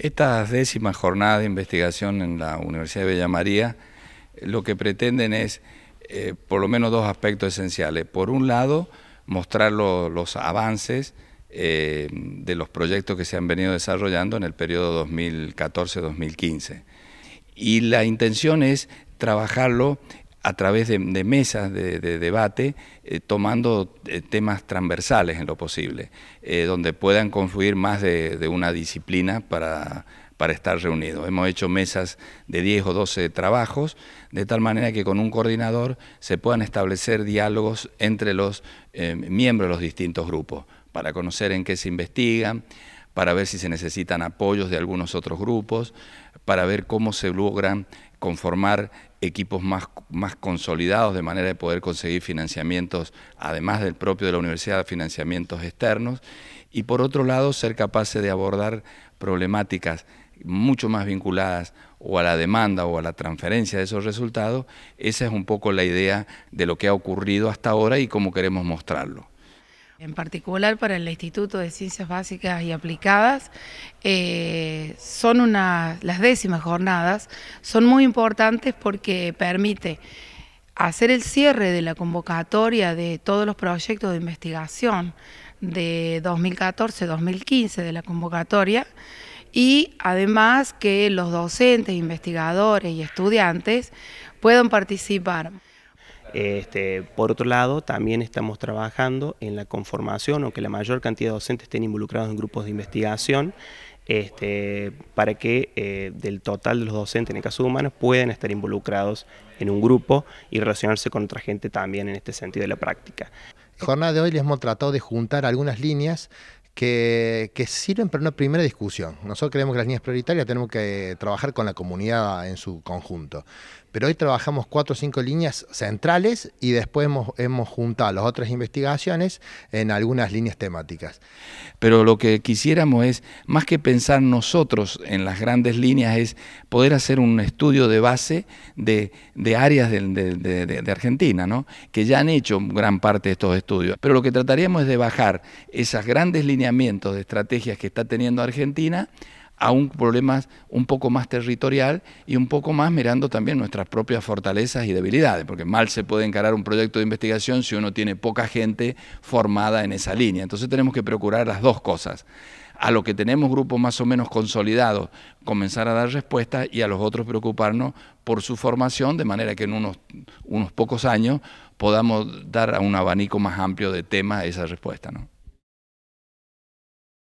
Estas décimas jornadas de investigación en la Universidad de Bella María lo que pretenden es eh, por lo menos dos aspectos esenciales. Por un lado, mostrar los avances eh, de los proyectos que se han venido desarrollando en el periodo 2014-2015. Y la intención es trabajarlo a través de, mesas de, debate, eh, tomando eh, temas transversales en lo posible, eh, donde puedan confluir más de, una disciplina para, para estar reunidos. Hemos hecho mesas de 10 o 12 trabajos, de tal manera que con un coordinador se puedan establecer diálogos entre los miembros de los distintos grupos, para conocer en qué se investigan, para ver si se necesitan apoyos de algunos otros grupos, para ver cómo se logran conformar equipos más, más consolidados de manera de poder conseguir financiamientos, además del propio de la universidad, financiamientos externos, y por otro lado ser capaces de abordar problemáticas mucho más vinculadas o a la demanda o a la transferencia de esos resultados, esa es un poco la idea de lo que ha ocurrido hasta ahora y cómo queremos mostrarlo. En particular para el Instituto de Ciencias Básicas y Aplicadas, eh, son una, las décimas jornadas, son muy importantes porque permite hacer el cierre de la convocatoria de todos los proyectos de investigación de 2014-2015 de la convocatoria y además que los docentes, investigadores y estudiantes puedan participar. Este, por otro lado, también estamos trabajando en la conformación, o que la mayor cantidad de docentes estén involucrados en grupos de investigación, este, para que eh, del total de los docentes, en el caso de humanos, puedan estar involucrados en un grupo y relacionarse con otra gente también en este sentido de la práctica. jornada de hoy les hemos tratado de juntar algunas líneas que, sirven para una primera discusión. Nosotros creemos que las líneas prioritarias tenemos que trabajar con la comunidad en su conjunto. Pero hoy trabajamos cuatro o cinco líneas centrales y después hemos, juntado las otras investigaciones en algunas líneas temáticas. Pero lo que quisiéramos es, más que pensar nosotros en las grandes líneas, es poder hacer un estudio de base de, áreas de, de, Argentina, ¿no? que ya han hecho gran parte de estos estudios. Pero lo que trataríamos es de bajar esas grandes líneas de estrategias que está teniendo Argentina a un problema un poco más territorial y un poco más mirando también nuestras propias fortalezas y debilidades, porque mal se puede encarar un proyecto de investigación si uno tiene poca gente formada en esa línea. Entonces tenemos que procurar las dos cosas. A lo que tenemos grupos más o menos consolidados, comenzar a dar respuesta y a los otros preocuparnos por su formación, de manera que en unos, unos pocos años podamos dar a un abanico más amplio de temas esa respuesta. ¿no?